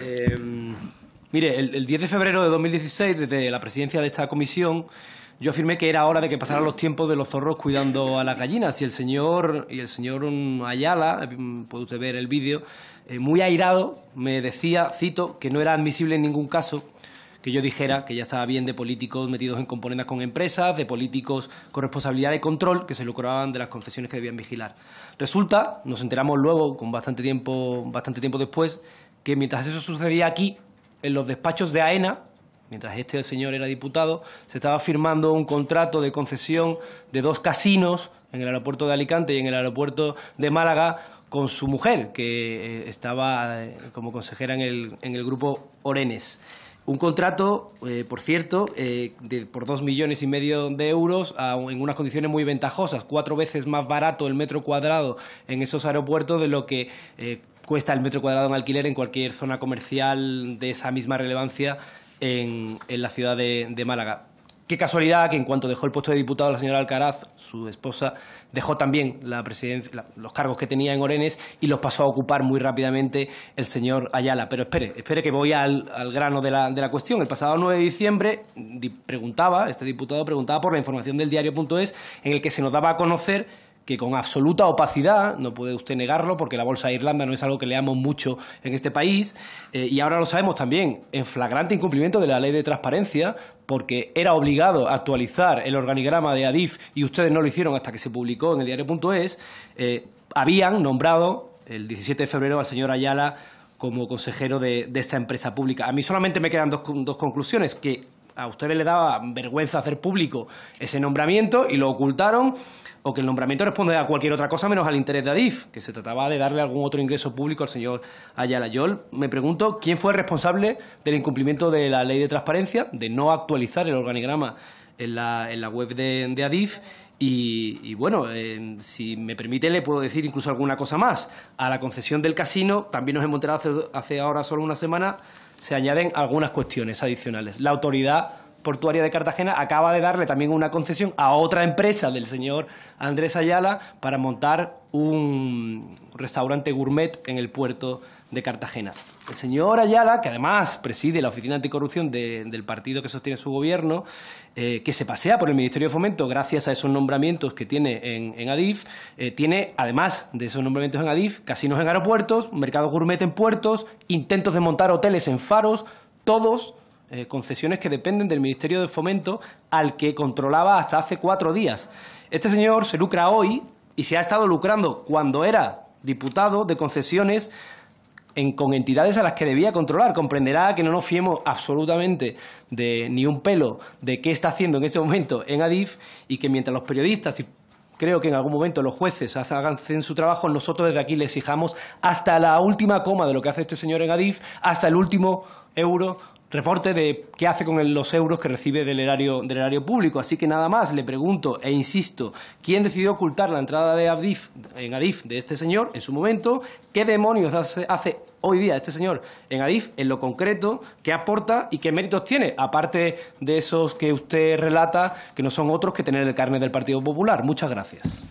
Em, mire, el, 10 de febrero de 2016, desde la presidencia de esta comisión, yo afirmé que era hora de que pasaran los tiempos de los zorros cuidando a las gallinas. Y el señor, y el señor Ayala, em, puede usted ver el vídeo, eh, muy airado, me decía, cito, que no era admisible en ningún caso que yo dijera que ya estaba bien de políticos metidos en componendas con empresas, de políticos con responsabilidad de control que se lucraban de las concesiones que debían vigilar. Resulta, nos enteramos luego, con bastante tiempo, bastante tiempo después, que mientras eso sucedía aquí, en los despachos de AENA, mientras este señor era diputado, se estaba firmando un contrato de concesión de dos casinos en el aeropuerto de Alicante y en el aeropuerto de Málaga con su mujer, que eh, estaba eh, como consejera en el, en el grupo Orenes. Un contrato, eh, por cierto, por dos millones y medio de euros en unas condiciones muy ventajosas, cuatro veces más barato el metro cuadrado en esos aeropuertos de lo que cuesta el metro cuadrado en alquiler en cualquier zona comercial de esa misma relevancia en, la ciudad de, de Málaga. Qué casualidad que en cuanto dejó el puesto de diputado la señora Alcaraz, su esposa, dejó también la presidencia, los cargos que tenía en Orenes y los pasó a ocupar muy rápidamente el señor Ayala. Pero espere, espere que voy al, grano de la, de la, cuestión. El pasado 9 de diciembre preguntaba, este diputado preguntaba por la información del diario.es en el que se nos daba a conocer que con absoluta opacidad, no puede usted negarlo, porque la Bolsa de Irlanda no es algo que leamos mucho en este país, eh, y ahora lo sabemos también, en flagrante incumplimiento de la ley de transparencia, porque era obligado a actualizar el organigrama de Adif y ustedes no lo hicieron hasta que se publicó en el diario.es, eh, habían nombrado el 17 de febrero al señor Ayala como consejero de, de, esta empresa pública. A mí solamente me quedan dos, dos conclusiones, que a ustedes les daba vergüenza hacer público ese nombramiento y lo ocultaron, o que el nombramiento responde a cualquier otra cosa menos al interés de Adif, que se trataba de darle algún otro ingreso público al señor Ayala. Yol. me pregunto quién fue el responsable del incumplimiento de la ley de transparencia, de no actualizar el organigrama en la, web de Adif y, bueno, si me permite, le puedo decir incluso alguna cosa más. A la concesión del casino, también nos hemos enterado hace, hace ahora solo una semana, se añaden algunas cuestiones adicionales. La autoridad portuaria de Cartagena acaba de darle también una concesión a otra empresa del señor Andrés Ayala para montar un restaurante gourmet en el puerto de Cartagena. El señor Ayala, que además preside la Oficina Anticorrupción del partido que sostiene su gobierno, eh, que se pasea por el Ministerio de Fomento gracias a esos nombramientos que tiene en, Adif, eh, tiene, además de esos nombramientos en Adif, casinos en aeropuertos, mercado gourmet en puertos, intentos de montar hoteles en faros, todos eh, concesiones que dependen del Ministerio de Fomento al que controlaba hasta hace cuatro días. Este señor se lucra hoy y se ha estado lucrando cuando era diputado de concesiones con entidades a las que debía controlar. Comprenderá que no nos fiemos absolutamente de ni un pelo de qué está haciendo en este momento en Adif y que mientras los periodistas y creo que en algún momento los jueces hagan su trabajo, nosotros desde aquí le exijamos hasta la última coma de lo que hace este señor en Adif, hasta el último euro reporte de qué hace con los euros que recibe del erario, del erario público. Así que nada más, le pregunto e insisto, ¿quién decidió ocultar la entrada de Adif, en Adif de este señor en su momento? ¿Qué demonios hace, hace hoy día este señor en Adif, en lo concreto, qué aporta y qué méritos tiene, aparte de esos que usted relata, que no son otros que tener el carnet del Partido Popular? Muchas gracias.